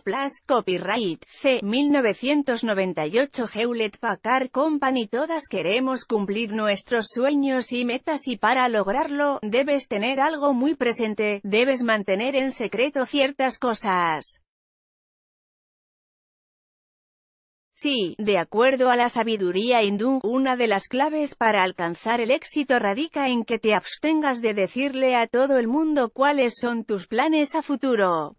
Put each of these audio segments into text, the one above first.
Plus Copyright, C. 1998 Hewlett Packard Company Todas queremos cumplir nuestros sueños y metas y para lograrlo, debes tener algo muy presente, debes mantener en secreto ciertas cosas. Sí, de acuerdo a la sabiduría hindú, una de las claves para alcanzar el éxito radica en que te abstengas de decirle a todo el mundo cuáles son tus planes a futuro.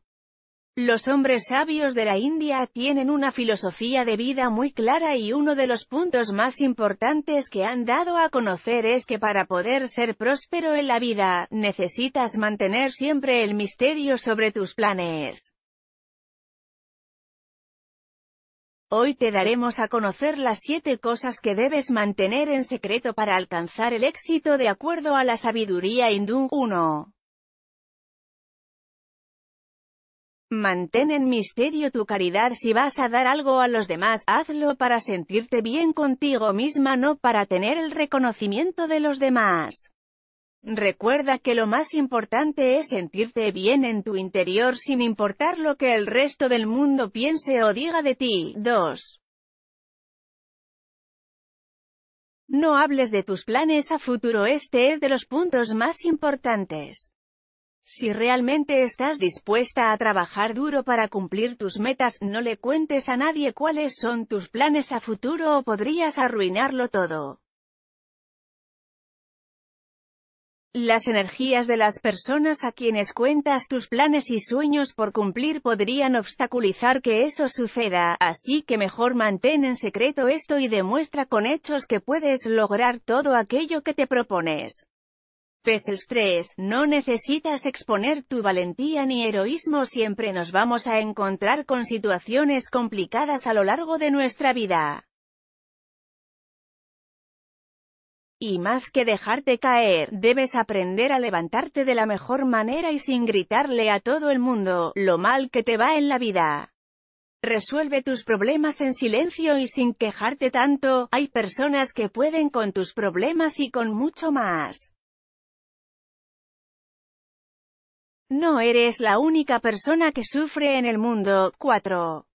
Los hombres sabios de la India tienen una filosofía de vida muy clara y uno de los puntos más importantes que han dado a conocer es que para poder ser próspero en la vida, necesitas mantener siempre el misterio sobre tus planes. Hoy te daremos a conocer las 7 cosas que debes mantener en secreto para alcanzar el éxito de acuerdo a la sabiduría hindú. 1. Mantén en misterio tu caridad si vas a dar algo a los demás, hazlo para sentirte bien contigo misma, no para tener el reconocimiento de los demás. Recuerda que lo más importante es sentirte bien en tu interior sin importar lo que el resto del mundo piense o diga de ti. 2. No hables de tus planes a futuro. Este es de los puntos más importantes. Si realmente estás dispuesta a trabajar duro para cumplir tus metas, no le cuentes a nadie cuáles son tus planes a futuro o podrías arruinarlo todo. Las energías de las personas a quienes cuentas tus planes y sueños por cumplir podrían obstaculizar que eso suceda, así que mejor mantén en secreto esto y demuestra con hechos que puedes lograr todo aquello que te propones. Pese el estrés, no necesitas exponer tu valentía ni heroísmo siempre nos vamos a encontrar con situaciones complicadas a lo largo de nuestra vida. Y más que dejarte caer, debes aprender a levantarte de la mejor manera y sin gritarle a todo el mundo, lo mal que te va en la vida. Resuelve tus problemas en silencio y sin quejarte tanto, hay personas que pueden con tus problemas y con mucho más. No eres la única persona que sufre en el mundo. 4.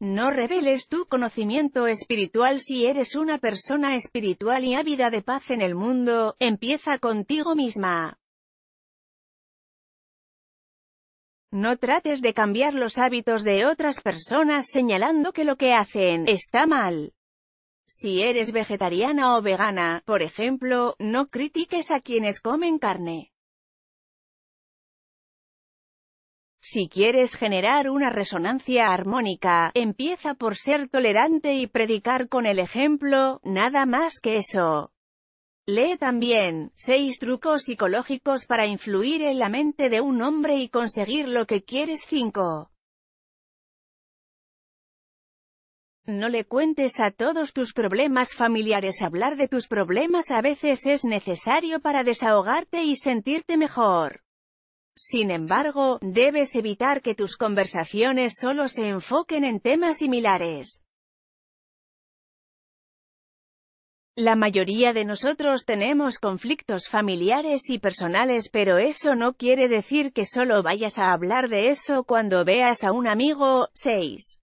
No reveles tu conocimiento espiritual si eres una persona espiritual y ávida de paz en el mundo, empieza contigo misma. No trates de cambiar los hábitos de otras personas señalando que lo que hacen está mal. Si eres vegetariana o vegana, por ejemplo, no critiques a quienes comen carne. Si quieres generar una resonancia armónica, empieza por ser tolerante y predicar con el ejemplo, nada más que eso. Lee también, 6 trucos psicológicos para influir en la mente de un hombre y conseguir lo que quieres 5. No le cuentes a todos tus problemas familiares hablar de tus problemas a veces es necesario para desahogarte y sentirte mejor. Sin embargo, debes evitar que tus conversaciones solo se enfoquen en temas similares. La mayoría de nosotros tenemos conflictos familiares y personales pero eso no quiere decir que solo vayas a hablar de eso cuando veas a un amigo. 6.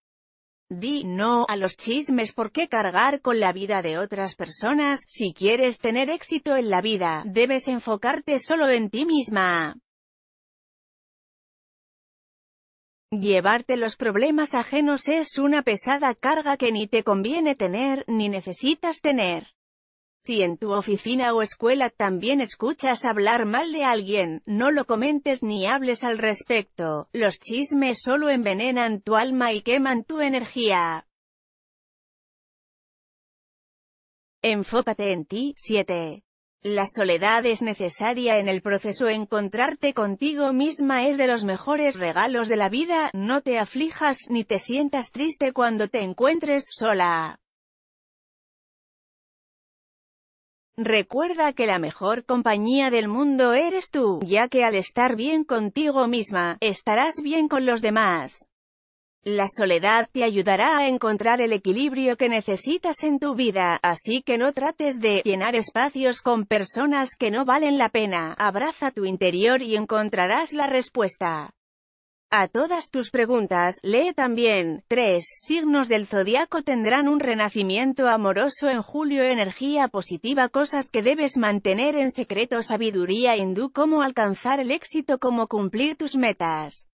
Di no a los chismes por qué cargar con la vida de otras personas, si quieres tener éxito en la vida, debes enfocarte solo en ti misma. Llevarte los problemas ajenos es una pesada carga que ni te conviene tener, ni necesitas tener. Si en tu oficina o escuela también escuchas hablar mal de alguien, no lo comentes ni hables al respecto, los chismes solo envenenan tu alma y queman tu energía. Enfócate en ti, 7. La soledad es necesaria en el proceso encontrarte contigo misma es de los mejores regalos de la vida, no te aflijas ni te sientas triste cuando te encuentres sola. Recuerda que la mejor compañía del mundo eres tú, ya que al estar bien contigo misma, estarás bien con los demás. La soledad te ayudará a encontrar el equilibrio que necesitas en tu vida, así que no trates de llenar espacios con personas que no valen la pena. Abraza tu interior y encontrarás la respuesta. A todas tus preguntas, lee también. tres Signos del zodiaco tendrán un renacimiento amoroso en julio. Energía positiva, cosas que debes mantener en secreto. Sabiduría hindú, cómo alcanzar el éxito, cómo cumplir tus metas.